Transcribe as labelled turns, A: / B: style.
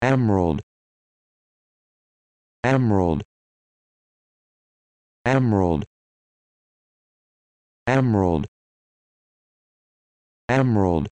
A: emerald emerald emerald emerald emerald